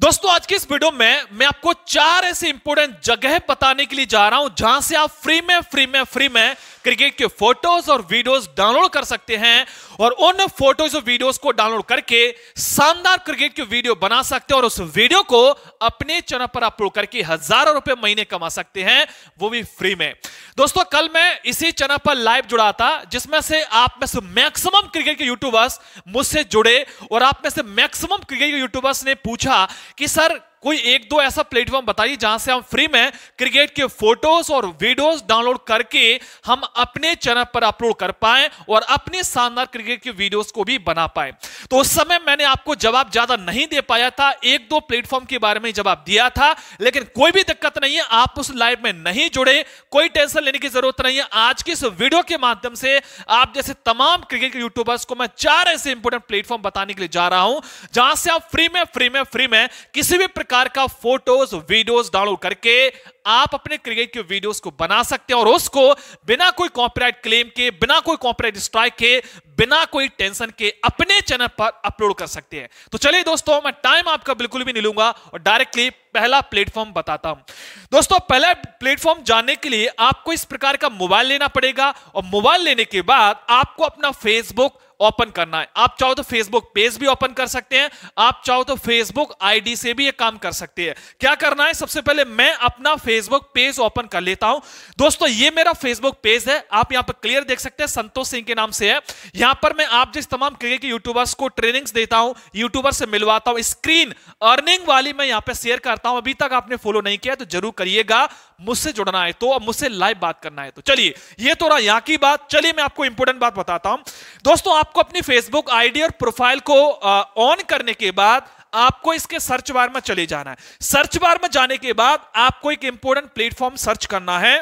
दोस्तों आज के इस वीडियो में मैं आपको चार ऐसी इंपोर्टेंट जगह बताने के लिए जा रहा हूं जहां से आप फ्री में फ्री में फ्री में क्रिकेट के फोटोज और वीडियोस डाउनलोड कर सकते हैं और उन फोटोज और वीडियोस को डाउनलोड करके शानदार क्रिकेट की वीडियो बना सकते हैं और उस वीडियो को अपने चैनल पर अपलोड करके हजारों रुपए महीने कमा सकते हैं वो भी फ्री में दोस्तों कल मैं इसी चैनल पर लाइव जुड़ा था जिसमें से आप में से मैक्सिमम क्रिकेट के यूट्यूबर्स मुझसे जुड़े और आप में से मैक्सिमम क्रिकेट के यूट्यूबर्स ने पूछा कि सर कोई एक दो ऐसा प्लेटफॉर्म बताइए जहां से हम फ्री में क्रिकेट के फोटोज और वीडियोस डाउनलोड करके हम अपने चैनल पर अपलोड कर पाए और अपने शानदार क्रिकेट के वीडियोस को भी बना पाए तो उस समय मैंने आपको जवाब ज्यादा नहीं दे पाया था एक दो प्लेटफॉर्म के बारे में जवाब दिया था लेकिन कोई भी दिक्कत नहीं है आप उस लाइव में नहीं जुड़े कोई टेंशन लेने की जरूरत नहीं है आज की इस वीडियो के माध्यम से आप जैसे तमाम क्रिकेट के यूट्यूबर्स को मैं चार ऐसे इंपोर्टेंट प्लेटफॉर्म बताने के लिए जा रहा हूं जहां से आप फ्री में फ्री में फ्री में किसी भी प्रकार का फोटोज वीडियोस डाउनलोड करके आप अपने क्रिकेट के वीडियोस को बना सकते हैं और उसको बिना कोई कॉपीराइट क्लेम के बिना कोई कॉपीराइट स्ट्राइक के बिना कोई टेंशन के अपने चैनल पर अपलोड कर सकते हैं तो चलिए दोस्तों मैं टाइम आपका बिल्कुल भी नहीं लूंगा और डायरेक्टली पहला प्लेटफॉर्म बताता हूं दोस्तों पहला प्लेटफॉर्म जानने के लिए आपको इस प्रकार का मोबाइल लेना पड़ेगा और मोबाइल लेने के बाद आपको अपना फेसबुक ओपन करना है आप चाहो तो फेसबुक पेज भी ओपन कर सकते हैं आप चाहो तो फेसबुक आईडी से भी ये काम कर सकते हैं क्या करना है सबसे पहले मैं अपना फेसबुक पेज ओपन कर लेता हूं दोस्तों ये मेरा फेसबुक पेज है आप यहां पर क्लियर देख सकते हैं संतोष सिंह के नाम से है यहां पर मैं आप जिस तमाम क्रिकेट के यूट्यूबर्स को ट्रेनिंग्स देता हूं यूट्यूबर से मिलवाता हूं स्क्रीन अर्निंग वाली मैं यहां पे शेयर करता हूं अभी तक आपने फॉलो नहीं किया तो जरूर करिएगा मुझसे जुड़ना है तो अब मुझसे लाइव बात करना है तो चलिए ये तो रहा यहां की बात चलिए मैं आपको इंपोर्टेंट बात बताता हूं दोस्तों आपको अपनी फेसबुक आईडी और प्रोफाइल को ऑन करने के बाद आपको इसके सर्च बार में चले जाना है सर्च बार में जाने के बाद आपको एक इंपोर्टेंट प्लेटफॉर्म सर्च करना है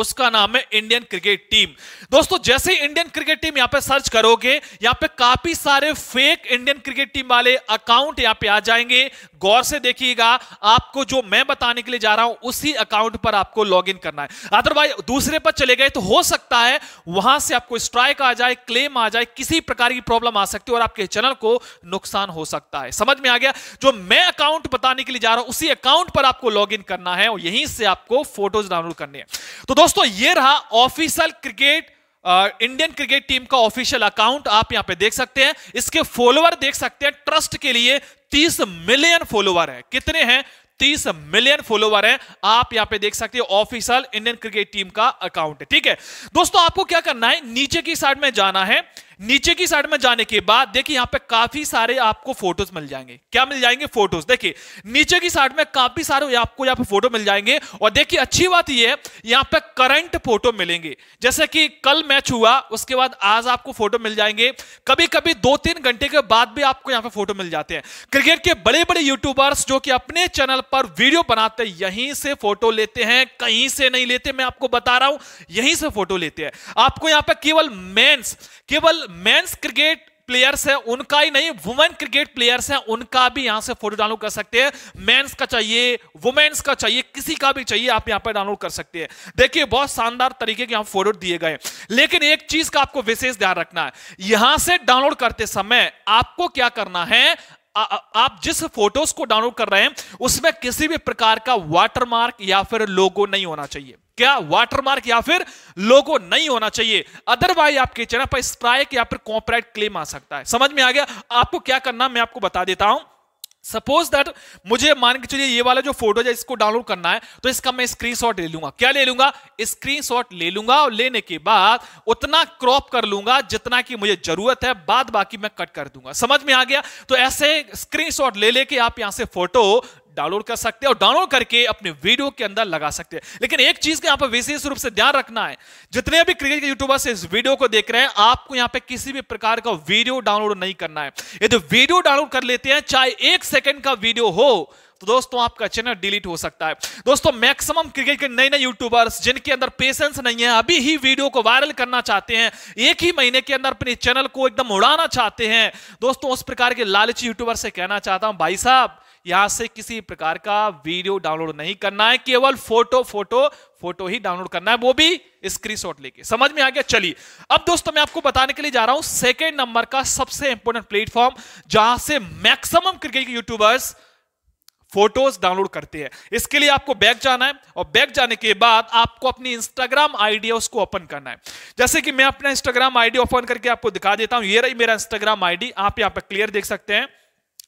उसका नाम है इंडियन क्रिकेट टीम दोस्तों जैसे ही इंडियन क्रिकेट टीम यहां पे सर्च करोगे यहां पे काफी सारे फेक इंडियन क्रिकेट टीम वाले अकाउंट यहां पे आ जाएंगे गौर से देखिएगा आपको जो मैं बताने के लिए जा रहा हूं उसी अकाउंट पर आपको लॉगिन करना है अदरवाइज दूसरे पर चले गए तो हो सकता है वहां से आपको स्ट्राइक आ जाए क्लेम आ जाए किसी प्रकार की प्रॉब्लम आ सकती है और आपके चैनल को नुकसान हो सकता है समझ में आ गया जो मैं अकाउंट बताने के लिए जा रहा हूं उसी अकाउंट पर आपको लॉग करना है और यहीं से आपको फोटोज डाउनलोड करनी है तो दोस्तों ये रहा official cricket Indian cricket team का ऑफिशियल अकाउंट आप यहां पे देख सकते हैं इसके फॉलोअर देख सकते हैं ट्रस्ट के लिए 30 मिलियन फॉलोअर है कितने हैं 30 मिलियन फॉलोवर हैं आप यहां पे देख सकते हैं ऑफिशियल इंडियन क्रिकेट टीम का अकाउंट है ठीक है दोस्तों आपको क्या करना है नीचे की साइड में जाना है नीचे की साइड में जाने के बाद देखिए यहां पे काफी सारे आपको फोटोज मिल जाएंगे क्या मिल जाएंगे फोटोज देखिए नीचे की साइड में काफी सारे आपको यहां पे फोटो मिल जाएंगे और देखिए अच्छी बात यह है यहां पे करंट फोटो मिलेंगे जैसे कि कल मैच हुआ उसके बाद आज आपको फोटो मिल जाएंगे कभी कभी दो तीन घंटे के बाद भी आपको यहां पर फोटो मिल जाते हैं क्रिकेट के बड़े बड़े यूट्यूबर्स जो कि अपने चैनल पर वीडियो बनाते यहीं से फोटो लेते हैं कहीं से नहीं लेते मैं आपको बता रहा हूं यहीं से फोटो लेते हैं आपको यहां पर केवल मेन्स केवल मेंस क्रिकेट प्लेयर्स है उनका ही नहीं वुमेन क्रिकेट प्लेयर्स है उनका भी यहां से फोटो डाउनलोड कर सकते हैं मेंस का चाहिए वुमेन्स का चाहिए किसी का भी चाहिए आप यहां पर डाउनलोड कर सकते हैं देखिए बहुत शानदार तरीके के यहां फोटो दिए गए लेकिन एक चीज का आपको विशेष ध्यान रखना है यहां से डाउनलोड करते समय आपको क्या करना है आ, आ, आप जिस फोटोज को डाउनलोड कर रहे हैं उसमें किसी भी प्रकार का वाटरमार्क या फिर लोगो नहीं होना चाहिए क्या वाटरमार्क या फिर लोगो नहीं होना चाहिए अदरवाइज आपके चैनल पर स्ट्राइक या फिर कॉपराइट क्लेम आ सकता है समझ में आ गया आपको क्या करना मैं आपको बता देता हूं सपोज दैट मुझे मान के चलिए ये वाला जो फोटो है इसको डाउनलोड करना है तो इसका मैं स्क्रीनशॉट ले लूंगा क्या ले लूंगा स्क्रीनशॉट ले लूंगा और लेने के बाद उतना क्रॉप कर लूंगा जितना की मुझे जरूरत है बाद बाकी मैं कट कर दूंगा समझ में आ गया तो ऐसे स्क्रीनशॉट ले लेके आप यहां से फोटो डाउनलोड कर सकते हैं और डाउनलोड करके अपने वीडियो के अंदर लगा सकते हैं लेकिन एक चीज का यहाँ पर विशेष रूप से ध्यान रखना है जितने भी क्रिकेट के यूट्यूबर से इस वीडियो को देख रहे हैं आपको यहाँ पे किसी भी प्रकार का वीडियो डाउनलोड नहीं करना है यदि वीडियो डाउनलोड कर लेते हैं चाहे एक सेकेंड का वीडियो हो तो दोस्तों आपका चैनल डिलीट हो सकता है दोस्तों मैक्सिमम क्रिकेट के नए नए यूट्यूबर्स जिनके अंदर पेशेंस नहीं है अभी ही वीडियो को वायरल करना चाहते हैं एक ही महीने के अंदर अपने चैनल को एकदम उड़ाना चाहते हैं दोस्तों उस प्रकार के लालची यूट्यूबर से कहना चाहता हूं भाई साहब यहां से किसी प्रकार का वीडियो डाउनलोड नहीं करना है केवल फोटो फोटो फोटो ही डाउनलोड करना है वो भी स्क्रीनशॉट लेके समझ में आ गया चलिए अब दोस्तों मैं आपको बताने के लिए जा रहा हूं सेकेंड नंबर का सबसे इंपोर्टेंट प्लेटफॉर्म जहां से maximum cricket YouTubers photos download करते हैं इसके लिए आपको बैक जाना है और बैक जाने के बाद आपको अपनी इंस्टाग्राम आईडी उसको ओपन करना है जैसे कि मैं अपना इंस्टाग्राम आईडी ओपन करके आपको दिखा देता हूं ये रही मेरा इंस्टाग्राम आईडी आप यहां पर क्लियर देख सकते हैं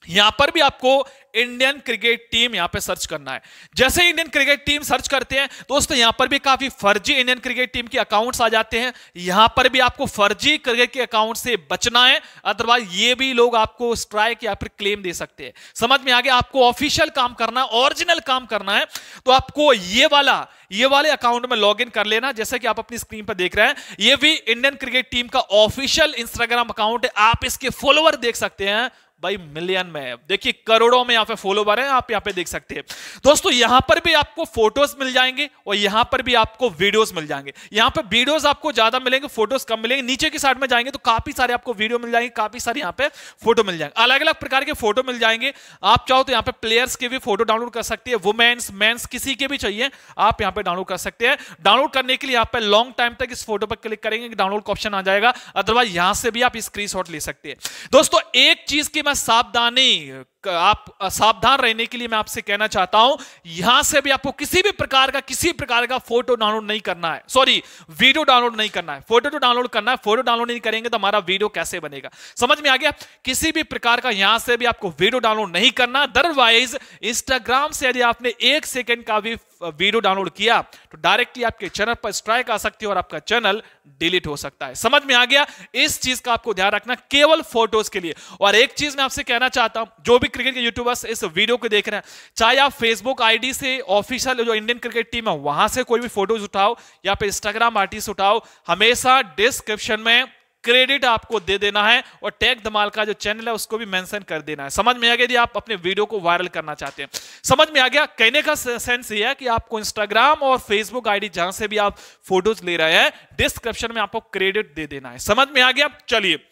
यहां पर भी आपको इंडियन क्रिकेट टीम यहां पे सर्च करना है जैसे इंडियन क्रिकेट टीम सर्च करते हैं दोस्तों यहां पर भी काफी फर्जी इंडियन क्रिकेट टीम के अकाउंट्स आ जाते हैं यहां पर भी आपको फर्जी क्रिकेट के अकाउंट से बचना है अदरवाइज ये भी लोग आपको स्ट्राइक या फिर क्लेम दे सकते हैं समझ में आगे आपको ऑफिशियल काम करना है ऑरिजिनल काम करना है तो आपको ये वाला ये वाले अकाउंट में लॉग कर लेना जैसा कि आप अपनी स्क्रीन पर देख रहे हैं ये भी इंडियन क्रिकेट टीम का ऑफिशियल इंस्टाग्राम अकाउंट है आप इसके फॉलोअर देख सकते हैं भाई मिलियन में है देखिए करोड़ों में यहाँ पे फॉलोवर है आप यहाँ पे देख सकते हैं दोस्तों यहाँ पर भी आपको फोटोज मिल जाएंगे और यहाँ पर भी आपको वीडियोस मिल जाएंगे यहाँ पे वीडियोस आपको ज्यादा मिलेंगे फोटोज कम मिलेंगे नीचे की साइड में जाएंगे तो काफी सारे आपको वीडियो मिल जाएंगे काफी सारे यहाँ पे फोटो मिल जाएंगे अलग अलग प्रकार के फोटो मिल जाएंगे आप चाहो तो यहाँ पे प्लेयर्स के भी फोटो डाउनलोड कर सकते हैं वुमेन्स मेन्स किसी के भी चाहिए आप यहाँ पे डाउनलोड कर सकते हैं डाउनलोड करने के लिए यहाँ पे लॉन्ग टाइम तक इस फोटो पर क्लिक करेंगे डाउनलोड ऑप्शन आ जाएगा अदरवाइज यहां से भी आप स्क्रीन ले सकते हैं दोस्तों एक चीज की सावधानी आप सावधान रहने के लिए मैं आपसे कहना चाहता हूं यहां से भी आपको किसी भी प्रकार का किसी प्रकार का फोटो डाउनलोड नहीं करना है सॉरी वीडियो डाउनलोड नहीं करना है फोटो तो डाउनलोड करना है फोटो डाउनलोड नहीं करेंगे तो हमारा वीडियो कैसे बनेगा समझ में आ गया किसी भी प्रकार का यहां से भी आपको वीडियो डाउनलोड नहीं करना अदरवाइज इंस्टाग्राम से यदि आपने एक सेकेंड का भी वीडियो डाउनलोड किया तो डायरेक्टली आपके चैनल पर स्ट्राइक आ सकती है और आपका चैनल डिलीट हो सकता है समझ में आ गया इस चीज का आपको ध्यान रखना केवल फोटोज के लिए और एक चीज मैं आपसे कहना चाहता हूं जो भी क्रिकेट के यूट्यूबर्स इस वीडियो को देख रहे हैं चाहे आप फेसबुक आईडी से ऑफिशियल जो इंडियन क्रिकेट टीम है वहां से कोई भी फोटोज उठाओ या फिर इंस्टाग्राम आर्टिस्ट उठाओ हमेशा डिस्क्रिप्शन में क्रेडिट आपको दे देना है और टैग धमाल का जो चैनल है उसको भी मेंशन कर देना है समझ में आ गया यदि आप अपने वीडियो को वायरल करना चाहते हैं समझ में आ गया कहने का सेंस ये है कि आपको इंस्टाग्राम और फेसबुक आईडी जहां से भी आप फोटोज ले रहे हैं डिस्क्रिप्शन में आपको क्रेडिट दे देना है समझ में आ गया चलिए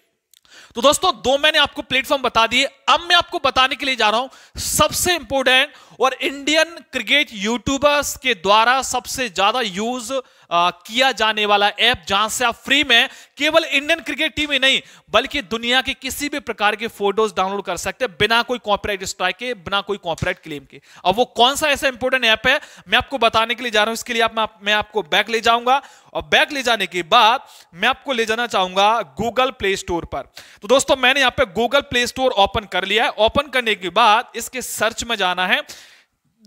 तो दोस्तों दो मैंने आपको प्लेटफॉर्म बता दिए अब मैं आपको बताने के लिए जा रहा हूं सबसे इंपोर्टेंट और इंडियन क्रिकेट यूट्यूबर्स के द्वारा सबसे ज्यादा यूज आ, किया जाने वाला ऐप जहां से आप फ्री में केवल इंडियन क्रिकेट टीम ही नहीं बल्कि दुनिया के किसी भी प्रकार के फोटोज डाउनलोड कर सकते हैं बिना कोई कॉपीराइट स्ट्राइक के बिना कोई कॉपीराइट क्लेम के अब वो कौन सा ऐसा इंपोर्टेंट ऐप है मैं आपको बताने के लिए जा रहा हूं इसके लिए आप, मैं, मैं आपको बैक ले जाऊंगा और बैक ले जाने के बाद मैं आपको ले जाना चाहूंगा गूगल प्ले स्टोर पर तो दोस्तों मैंने यहां पे गूगल प्ले स्टोर ओपन कर लिया है ओपन करने के बाद इसके सर्च में जाना है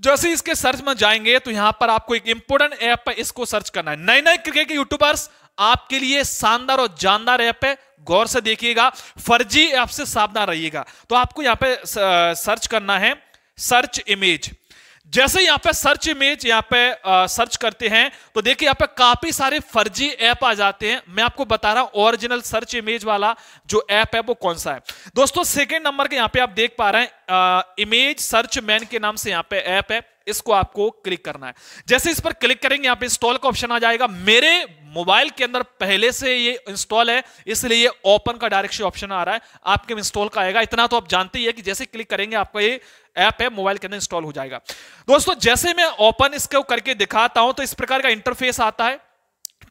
जैसे इसके सर्च में जाएंगे तो यहां पर आपको एक इंपोर्टेंट ऐप पर इसको सर्च करना है नए नए क्रिकेट के यूट्यूबर्स आपके लिए शानदार और जानदार ऐप है गौर से देखिएगा फर्जी ऐप से सावधान रहिएगा तो आपको यहां पे सर्च करना है सर्च इमेज जैसे यहां पे सर्च इमेज यहां पे आ, सर्च करते हैं तो देखिए यहां पे काफी सारे फर्जी ऐप आ जाते हैं मैं आपको बता रहा हूं ओरिजिनल सर्च इमेज वाला जो ऐप है वो कौन सा है दोस्तों सेकेंड नंबर के यहां पे आप देख पा रहे हैं इमेज सर्च मैन के नाम से यहां पे ऐप है इसको आपको क्लिक करना है जैसे इस पर क्लिक करेंगे यहां पे इंस्टॉल का ऑप्शन आ जाएगा मेरे मोबाइल के अंदर पहले से ये इंस्टॉल है इसलिए ये ओपन का डायरेक्शन ऑप्शन आ रहा है आपके इंस्टॉल का आएगा इतना तो आप जानते ही है कि जैसे क्लिक करेंगे आपका ये ऐप है मोबाइल के अंदर इंस्टॉल हो जाएगा दोस्तों जैसे मैं ओपन इसको करके दिखाता हूं तो इस प्रकार का इंटरफेस आता है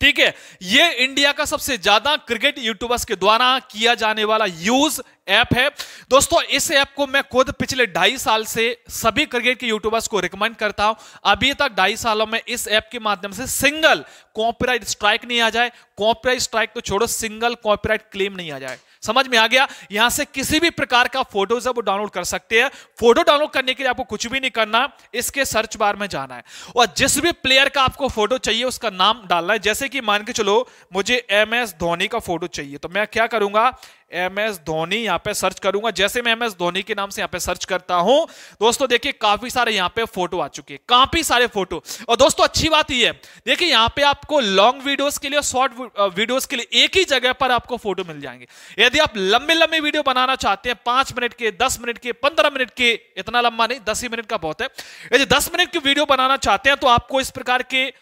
ठीक है ये इंडिया का सबसे ज्यादा क्रिकेट यूट्यूबर्स के द्वारा किया जाने वाला यूज ऐप है दोस्तों इस ऐप को मैं खुद पिछले ढाई साल से सभी क्रिकेट के यूट्यूबर्स को रिकमेंड करता हूं अभी तक ढाई सालों में इस ऐप के माध्यम से सिंगल कॉपीराइट स्ट्राइक नहीं आ जाए कॉपीराइट स्ट्राइक तो छोड़ो सिंगल कॉपीराइट क्लेम नहीं आ जाए समझ में आ गया यहां से किसी भी प्रकार का फोटो वो डाउनलोड कर सकते हैं फोटो डाउनलोड करने के लिए आपको कुछ भी नहीं करना इसके सर्च बार में जाना है और जिस भी प्लेयर का आपको फोटो चाहिए उसका नाम डालना है जैसे कि मान के चलो मुझे एम एस धोनी का फोटो चाहिए तो मैं क्या करूंगा एम एस धोनी यहाँ पे सर्च करूंगा जैसे मैं एम एस धोनी के नाम से यहाँ पे सर्च करता हूं दोस्तों देखिए काफी सारे यहाँ पे फोटो आ चुके हैं काफी सारे फोटो और दोस्तों अच्छी बात यह है देखिए यहाँ पे आपको लॉन्ग वीडियोस के लिए शॉर्ट वीडियोस के लिए एक ही जगह पर आपको फोटो मिल जाएंगे यदि आप लंबे लंबे वीडियो बनाना चाहते हैं पांच मिनट के दस मिनट के पंद्रह मिनट के इतना लंबा नहीं दस ही मिनट का बहुत है यदि दस मिनट की वीडियो बनाना चाहते हैं तो आपको इस प्रकार के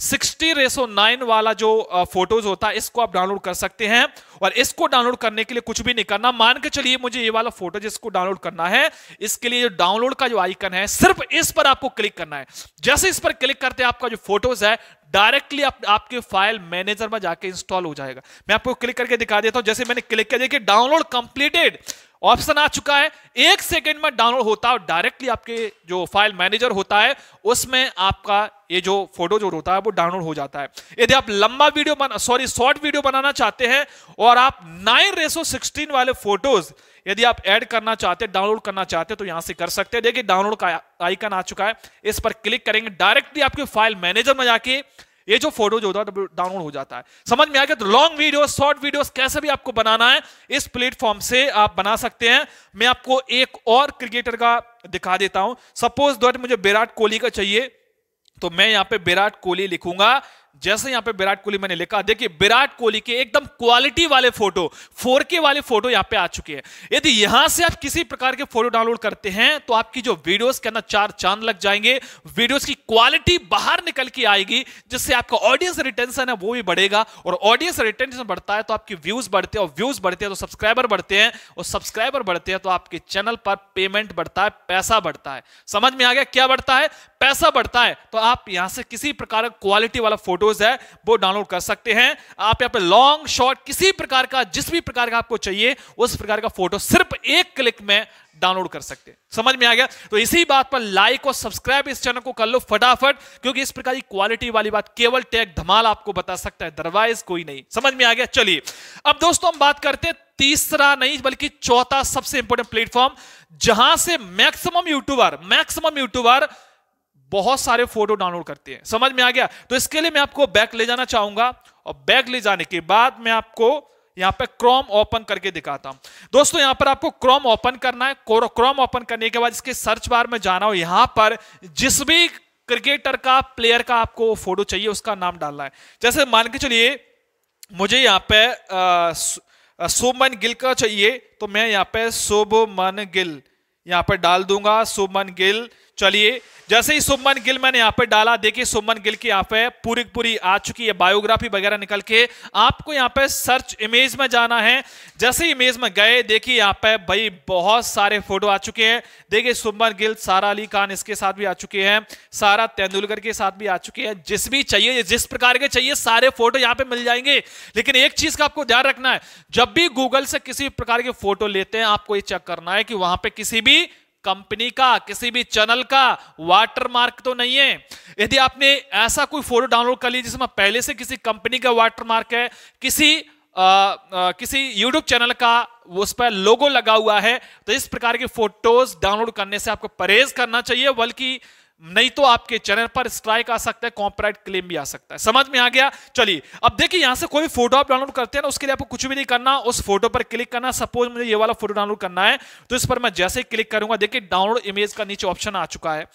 सिक्सटी रेसो नाइन वाला जो फोटोज होता है इसको आप डाउनलोड कर सकते हैं और इसको डाउनलोड करने के लिए कुछ भी नहीं करना मान के चलिए मुझे ये वाला फोटो जिसको डाउनलोड करना है इसके लिए जो डाउनलोड का जो आइकन है सिर्फ इस पर आपको क्लिक करना है जैसे इस पर क्लिक करते हैं आपका जो फोटोज है डायरेक्टली आप, आपके फाइल मैनेजर में जाके इंस्टॉल हो जाएगा मैं आपको क्लिक करके दिखा देता हूं जैसे मैंने क्लिक किया देखिए डाउनलोड कंप्लीटेड ऑप्शन आ चुका है एक सेकेंड में डाउनलोड होता है और डायरेक्टली आपके जो फाइल मैनेजर होता है उसमें आपका ये जो फोटो जो होता है वो डाउनलोड हो जाता है यदि आप लंबा वीडियो बना सॉरी शॉर्ट वीडियो बनाना चाहते हैं और आप नाइन रेसो सिक्सटीन वाले फोटोज यदि आप ऐड करना चाहते हैं डाउनलोड करना चाहते हैं तो यहां से कर सकते हैं देखिए डाउनलोड का आइकन आ चुका है इस पर क्लिक करेंगे डायरेक्टली आपके फाइल मैनेजर में जाके ये जो फोटो जो होता है डाउनलोड हो जाता है समझ में आ गया तो लॉन्ग वीडियो शॉर्ट वीडियो कैसे भी आपको बनाना है इस प्लेटफॉर्म से आप बना सकते हैं मैं आपको एक और क्रिकेटर का दिखा देता हूं सपोज दो मुझे विराट कोहली का चाहिए तो मैं यहां पे विराट कोहली लिखूंगा जैसे यहां पे विराट कोहली मैंने लिखा देखिए विराट कोहली के एकदम क्वालिटी वाले फोटो 4K वाले फोटो यहां पे आ चुके हैं यदि यहां से आप किसी प्रकार के फोटो डाउनलोड करते हैं तो आपकी जो वीडियोस के अंदर चार चांद लग जाएंगे वीडियोस की क्वालिटी बाहर निकल के आएगी जिससे आपका ऑडियंस रिटेंशन है वो भी बढ़ेगा और ऑडियंस रिटेंशन बढ़ता है तो आपकी व्यूज बढ़ते हैं और व्यूज बढ़ते हैं तो सब्सक्राइबर बढ़ते हैं और सब्सक्राइबर बढ़ते हैं तो आपके चैनल पर पेमेंट बढ़ता है पैसा बढ़ता है समझ में आ गया क्या बढ़ता है पैसा बढ़ता है तो आप यहां से किसी प्रकार क्वालिटी वाला फोटो फोटोज है वो डाउनलोड कर सकते हैं आप यहाँ पे लॉन्ग शॉर्ट किसी प्रकार का जिस भी प्रकार का आपको चाहिए उस प्रकार का फोटो सिर्फ एक क्लिक में डाउनलोड कर सकते हैं समझ में आ गया तो इसी बात पर लाइक और सब्सक्राइब इस चैनल को कर लो फटाफट क्योंकि इस प्रकार की क्वालिटी वाली बात केवल टेक धमाल आपको बता सकता है दरवाइज कोई नहीं समझ में आ गया चलिए अब दोस्तों हम बात करते हैं तीसरा नहीं बल्कि चौथा सबसे इंपोर्टेंट प्लेटफॉर्म जहां से मैक्सिमम यूट्यूबर मैक्सिमम यूट्यूबर बहुत सारे फोटो डाउनलोड करते हैं समझ में आ गया तो इसके लिए मैं आपको बैक ले जाना चाहूंगा और बैक ले जाने के बाद मैं आपको यहां पर क्रोम ओपन करके दिखाता हूं दोस्तों यहां पर आपको क्रोम ओपन करना है क्रोम ओपन करने के बाद इसके सर्च बार में जाना हो यहां पर जिस भी क्रिकेटर का प्लेयर का आपको फोटो चाहिए उसका नाम डालना है जैसे मान के चलिए मुझे यहां पे सुमन गिल का चाहिए तो मैं यहां पे शुभमन गिल यहां पर डाल दूंगा सुमन गिल चलिए जैसे ही सुमन गिल मैंने यहाँ पे डाला देखिए सुमन गिल की यहाँ पे पूरी पूरी आ चुकी है बायोग्राफी वगैरह निकल के आपको यहाँ पे सर्च इमेज में जाना है जैसे ही इमेज में गए देखिए यहाँ पे भाई बहुत सारे फोटो आ चुके हैं देखिए सुमन गिल सारा अली खान इसके साथ भी आ चुके हैं सारा तेंदुलकर के साथ भी आ चुके हैं जिस भी चाहिए जिस प्रकार के चाहिए सारे फोटो यहाँ पे मिल जाएंगे लेकिन एक चीज का आपको ध्यान रखना है जब भी गूगल से किसी प्रकार के फोटो लेते हैं आपको ये चेक करना है कि वहां पर किसी भी कंपनी का किसी भी चैनल का वाटरमार्क तो नहीं है यदि आपने ऐसा कोई फोटो डाउनलोड कर लिया जिसमें पहले से किसी कंपनी का वाटरमार्क है किसी आ, आ, किसी YouTube चैनल का उस पर लोगो लगा हुआ है तो इस प्रकार के फोटोज डाउनलोड करने से आपको परहेज करना चाहिए बल्कि नहीं तो आपके चैनल पर स्ट्राइक आ सकता है कॉपराइट क्लेम भी आ सकता है समझ में आ गया चलिए अब देखिए यहां से कोई फोटो आप डाउनलोड करते हैं ना उसके लिए आपको कुछ भी नहीं करना उस फोटो पर क्लिक करना सपोज मुझे ये वाला फोटो डाउनलोड करना है तो इस पर मैं जैसे ही क्लिक करूंगा देखिए डाउनलोड इमेज का नीचे ऑप्शन आ चुका है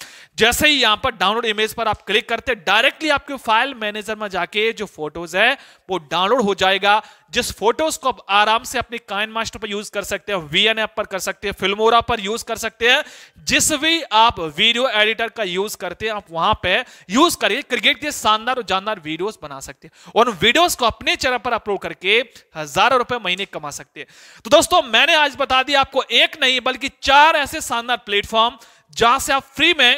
जैसे ही यहां पर डाउनलोड इमेज पर आप क्लिक करते हैं डायरेक्टली आपके फाइल मैनेजर में जाके जो फोटोज है वो डाउनलोड हो जाएगा जिस फोटोज को आप आराम से अपने काइन मास्टर पर यूज कर सकते हैं वी पर कर सकते हैं फिल्मोरा पर यूज कर सकते हैं जिस भी आप वीडियो एडिटर का यूज करते हैं आप वहां पे यूज करिए क्रिकेट के शानदार और जानदार वीडियोस बना सकते हैं और वीडियोस को अपने चैनल पर अपलोड करके हजारों रुपए महीने कमा सकते हैं तो दोस्तों मैंने आज बता दिया आपको एक नहीं बल्कि चार ऐसे शानदार प्लेटफॉर्म जहां से आप फ्री में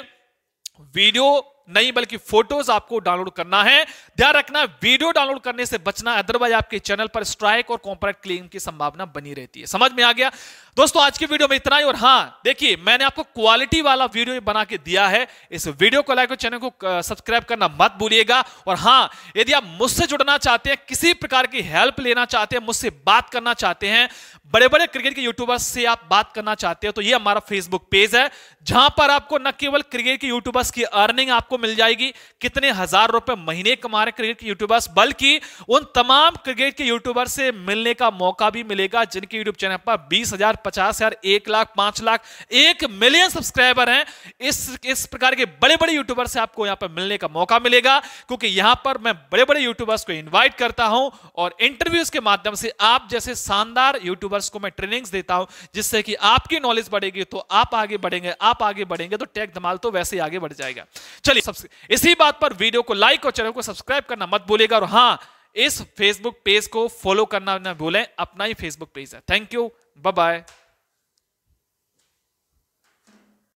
वीडियो नहीं बल्कि फोटोज आपको डाउनलोड करना है ध्यान रखना वीडियो डाउनलोड करने से बचना अदरवाइज आपके चैनल पर स्ट्राइक और कॉम्परेक्ट क्लेम की संभावना बनी रहती है समझ में आ गया दोस्तों आज की वीडियो में इतना ही और हाँ देखिए मैंने आपको क्वालिटी वाला वीडियो बना के दिया है इस वीडियो को लाइक और चैनल को सब्सक्राइब करना मत भूलिएगा और हाँ यदि आप मुझसे जुड़ना चाहते हैं किसी प्रकार की हेल्प लेना चाहते हैं मुझसे बात करना चाहते हैं बड़े बड़े क्रिकेट के यूट्यूबर्स से आप बात करना चाहते हो तो ये हमारा फेसबुक पेज है जहां पर आपको न केवल क्रिकेट के यूट्यूबर्स की अर्निंग आपको मिल जाएगी कितने हजार रुपए महीने कमा रहे क्रिकेट के यूट्यूबर्स बल्कि उन तमाम क्रिकेट के यूट्यूबर से मिलने का मौका भी मिलेगा जिनके यूट्यूब चैनल पर बीस हजार पचास हजार एक लाख पांच लाख एक मिलियन सब्सक्राइबर हैं इस इस प्रकार के बड़े बड़े यूट्यूबर से आपको यहां पर मिलने का मौका मिलेगा क्योंकि यहां पर मैं बड़े बड़े यूट्यूबर्स को इन्वाइट करता हूं और इंटरव्यूज के माध्यम से आप जैसे शानदार यूट्यूबर्स को मैं ट्रेनिंग देता हूं जिससे कि आपकी नॉलेज बढ़ेगी तो आप आगे बढ़ेंगे आप आगे बढ़ेंगे तो टैग धमाल तो वैसे ही आगे बढ़ जाएगा चलिए सब्सक्राइब इसी बात पर वीडियो को लाइक और चैनल को सब्सक्राइब करना मत बोलेगा और हाँ इस फेसबुक पेज को फॉलो करना ना भूलें अपना ही फेसबुक पेज है थैंक यू बाय बाय